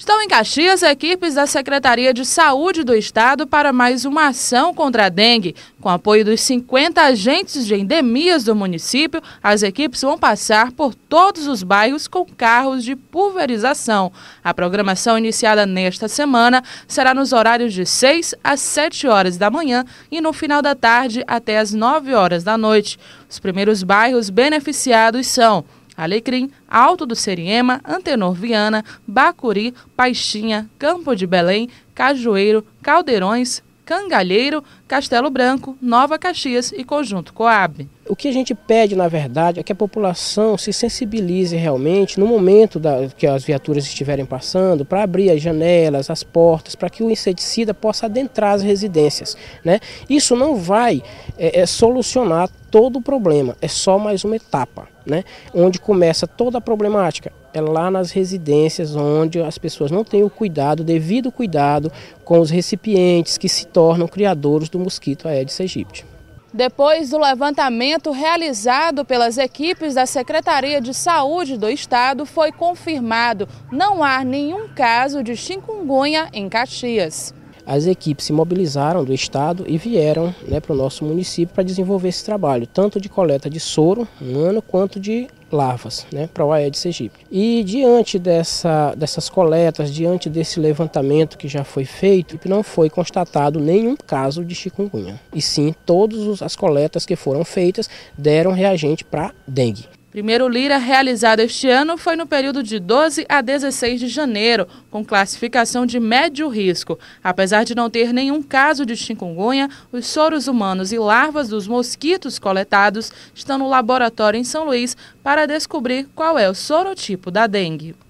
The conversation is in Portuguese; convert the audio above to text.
Estão em Caxias equipes da Secretaria de Saúde do Estado para mais uma ação contra a dengue. Com apoio dos 50 agentes de endemias do município, as equipes vão passar por todos os bairros com carros de pulverização. A programação iniciada nesta semana será nos horários de 6 às 7 horas da manhã e no final da tarde até às 9 horas da noite. Os primeiros bairros beneficiados são Alecrim, Alto do Seriema, Antenor Viana, Bacuri, Paixinha, Campo de Belém, Cajueiro, Caldeirões, Cangalheiro, Castelo Branco, Nova Caxias e Conjunto Coab. O que a gente pede, na verdade, é que a população se sensibilize realmente no momento da, que as viaturas estiverem passando, para abrir as janelas, as portas, para que o inseticida possa adentrar as residências. Né? Isso não vai é, é, solucionar todo o problema, é só mais uma etapa, né? onde começa toda a problemática é lá nas residências onde as pessoas não têm o cuidado, o devido cuidado com os recipientes que se tornam criadores do mosquito Aedes aegypti. Depois do levantamento realizado pelas equipes da Secretaria de Saúde do Estado, foi confirmado não há nenhum caso de chikungunya em Caxias as equipes se mobilizaram do estado e vieram né, para o nosso município para desenvolver esse trabalho, tanto de coleta de soro humano quanto de larvas né, para o Aedes aegypti. E diante dessa, dessas coletas, diante desse levantamento que já foi feito, não foi constatado nenhum caso de chikungunya. E sim, todas as coletas que foram feitas deram reagente para dengue. Primeiro Lira realizado este ano foi no período de 12 a 16 de janeiro, com classificação de médio risco. Apesar de não ter nenhum caso de chikungunya, os soros humanos e larvas dos mosquitos coletados estão no laboratório em São Luís para descobrir qual é o sorotipo da dengue.